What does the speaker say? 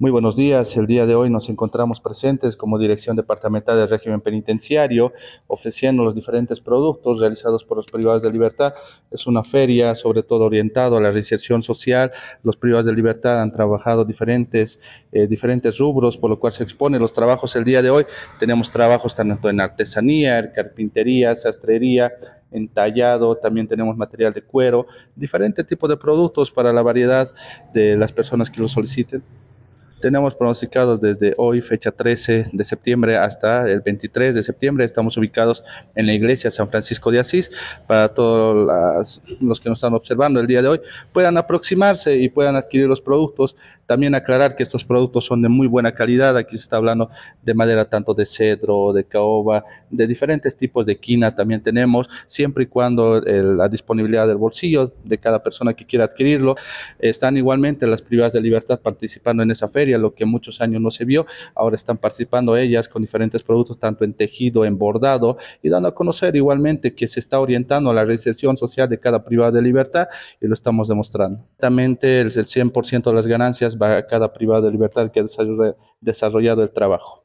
Muy buenos días. El día de hoy nos encontramos presentes como Dirección Departamental del Régimen Penitenciario, ofreciendo los diferentes productos realizados por los privados de libertad. Es una feria sobre todo orientado a la reinserción social. Los privados de libertad han trabajado diferentes, eh, diferentes rubros, por lo cual se exponen los trabajos el día de hoy. Tenemos trabajos tanto en artesanía, carpintería, sastrería, entallado, también tenemos material de cuero, diferente tipo de productos para la variedad de las personas que lo soliciten. Tenemos pronosticados desde hoy, fecha 13 de septiembre, hasta el 23 de septiembre. Estamos ubicados en la iglesia San Francisco de Asís. Para todos los que nos están observando el día de hoy, puedan aproximarse y puedan adquirir los productos. También aclarar que estos productos son de muy buena calidad. Aquí se está hablando de madera tanto de cedro, de caoba, de diferentes tipos de quina también tenemos, siempre y cuando la disponibilidad del bolsillo de cada persona que quiera adquirirlo. Están igualmente las privadas de libertad participando en esa fecha a lo que muchos años no se vio. Ahora están participando ellas con diferentes productos, tanto en tejido, en bordado, y dando a conocer igualmente que se está orientando a la recesión social de cada privado de libertad y lo estamos demostrando. Exactamente el, el 100% de las ganancias va a cada privado de libertad que ha desarrollado el trabajo.